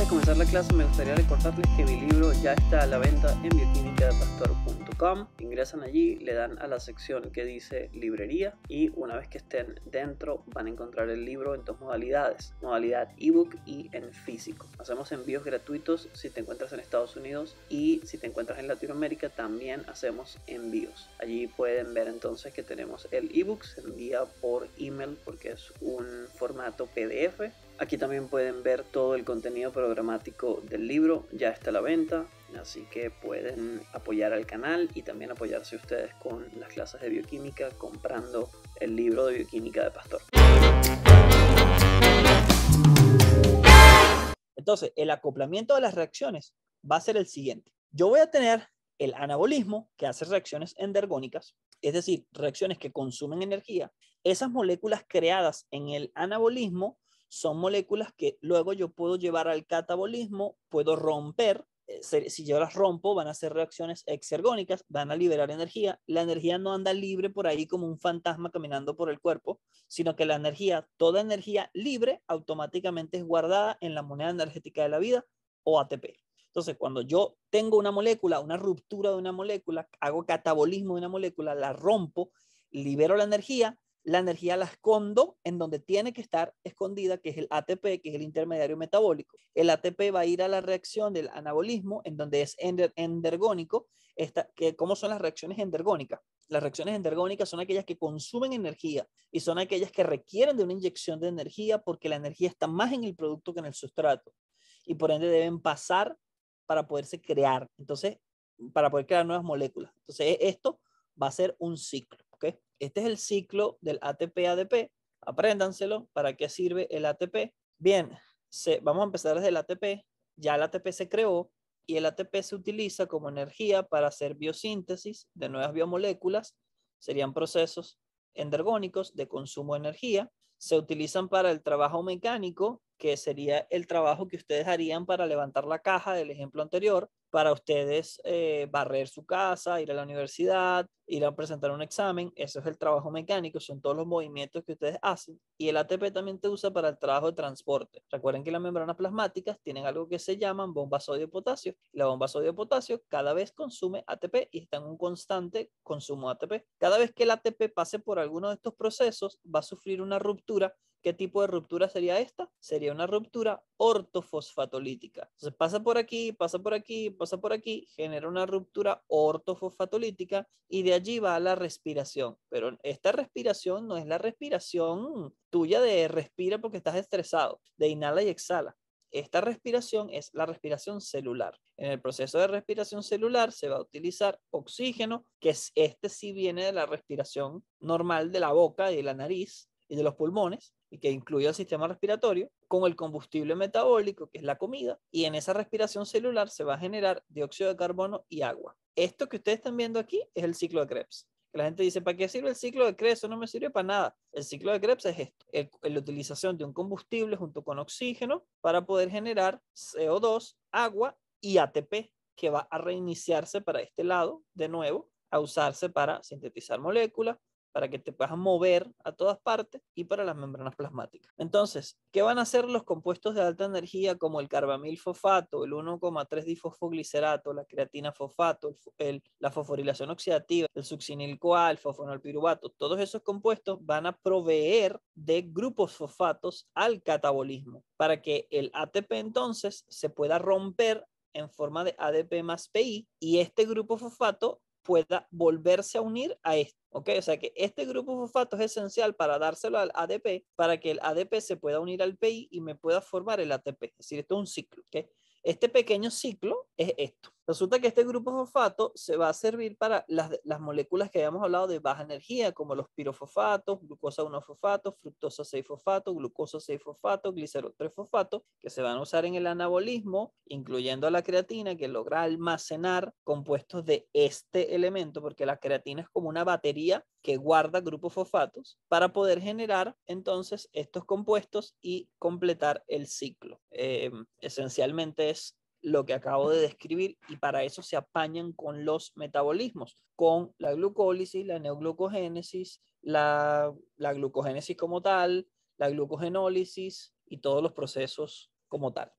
Antes de comenzar la clase me gustaría recordarles que mi libro ya está a la venta en pastor.com. Ingresan allí, le dan a la sección que dice librería y una vez que estén dentro van a encontrar el libro en dos modalidades, modalidad ebook y en físico. Hacemos envíos gratuitos si te encuentras en Estados Unidos y si te encuentras en Latinoamérica también hacemos envíos. Allí pueden ver entonces que tenemos el ebook, se envía por email porque es un formato PDF Aquí también pueden ver todo el contenido programático del libro, ya está a la venta, así que pueden apoyar al canal y también apoyarse ustedes con las clases de bioquímica comprando el libro de bioquímica de Pastor. Entonces, el acoplamiento de las reacciones va a ser el siguiente. Yo voy a tener el anabolismo que hace reacciones endergónicas, es decir, reacciones que consumen energía. Esas moléculas creadas en el anabolismo son moléculas que luego yo puedo llevar al catabolismo, puedo romper, eh, si yo las rompo van a ser reacciones exergónicas, van a liberar energía, la energía no anda libre por ahí como un fantasma caminando por el cuerpo, sino que la energía, toda energía libre automáticamente es guardada en la moneda energética de la vida o ATP. Entonces, cuando yo tengo una molécula, una ruptura de una molécula, hago catabolismo de una molécula, la rompo, libero la energía, la energía la escondo en donde tiene que estar escondida, que es el ATP, que es el intermediario metabólico. El ATP va a ir a la reacción del anabolismo, en donde es endergónico. Esta, que, ¿Cómo son las reacciones endergónicas? Las reacciones endergónicas son aquellas que consumen energía y son aquellas que requieren de una inyección de energía porque la energía está más en el producto que en el sustrato y por ende deben pasar para poderse crear. Entonces, para poder crear nuevas moléculas. Entonces, e-, esto va a ser un ciclo. Este es el ciclo del ATP-ADP. Apréndanselo. ¿Para qué sirve el ATP? Bien, vamos a empezar desde el ATP. Ya el ATP se creó y el ATP se utiliza como energía para hacer biosíntesis de nuevas biomoléculas. Serían procesos endergónicos de consumo de energía. Se utilizan para el trabajo mecánico, que sería el trabajo que ustedes harían para levantar la caja del ejemplo anterior para ustedes eh, barrer su casa, ir a la universidad, ir a presentar un examen. Eso es el trabajo mecánico, son todos los movimientos que ustedes hacen. Y el ATP también te usa para el trabajo de transporte. Recuerden que las membranas plasmáticas tienen algo que se llaman bombas sodio-potasio. La bomba sodio-potasio cada vez consume ATP y está en un constante consumo de ATP. Cada vez que el ATP pase por alguno de estos procesos, va a sufrir una ruptura ¿Qué tipo de ruptura sería esta? Sería una ruptura ortofosfatolítica. Entonces pasa por aquí, pasa por aquí, pasa por aquí, genera una ruptura ortofosfatolítica y de allí va la respiración. Pero esta respiración no es la respiración tuya de respira porque estás estresado, de inhala y exhala. Esta respiración es la respiración celular. En el proceso de respiración celular se va a utilizar oxígeno, que es, este sí viene de la respiración normal de la boca y de la nariz y de los pulmones, y que incluye el sistema respiratorio, con el combustible metabólico, que es la comida, y en esa respiración celular se va a generar dióxido de carbono y agua. Esto que ustedes están viendo aquí es el ciclo de Krebs. La gente dice, ¿para qué sirve el ciclo de Krebs? Eso no me sirve para nada. El ciclo de Krebs es esto, el, la utilización de un combustible junto con oxígeno para poder generar CO2, agua y ATP, que va a reiniciarse para este lado de nuevo, a usarse para sintetizar moléculas, para que te puedas mover a todas partes y para las membranas plasmáticas. Entonces, ¿qué van a hacer los compuestos de alta energía como el carbamil fosfato, el 1,3 difosfoglicerato, la creatina fosfato, la fosforilación oxidativa, el succinil coa el fosfonolpiruvato? Todos esos compuestos van a proveer de grupos fosfatos al catabolismo para que el ATP entonces se pueda romper en forma de ADP más PI y este grupo fosfato pueda volverse a unir a esto. ¿ok? O sea que este grupo fosfato es esencial para dárselo al ADP, para que el ADP se pueda unir al PI y me pueda formar el ATP. Es decir, esto es un ciclo. Este pequeño ciclo es esto. Resulta que este grupo fosfato se va a servir para las, moléculas que habíamos hablado de baja energía, como los pirofosfatos, glucosa 1-fosfato, fructosa 6-fosfato, glucosa 6-fosfato, glicerol 3-fosfato, que se van a usar en el anabolismo, incluyendo a la creatina, que logra almacenar compuestos de este elemento, porque la creatina es como una batería que guarda grupos fosfatos para poder generar entonces estos compuestos y completar el ciclo. Em, esencialmente es lo que acabo de describir y para eso se apañan con los metabolismos, con la glucólisis, la neoglucogénesis, la, la glucogénesis como tal, la glucogenólisis y todos los procesos como tal.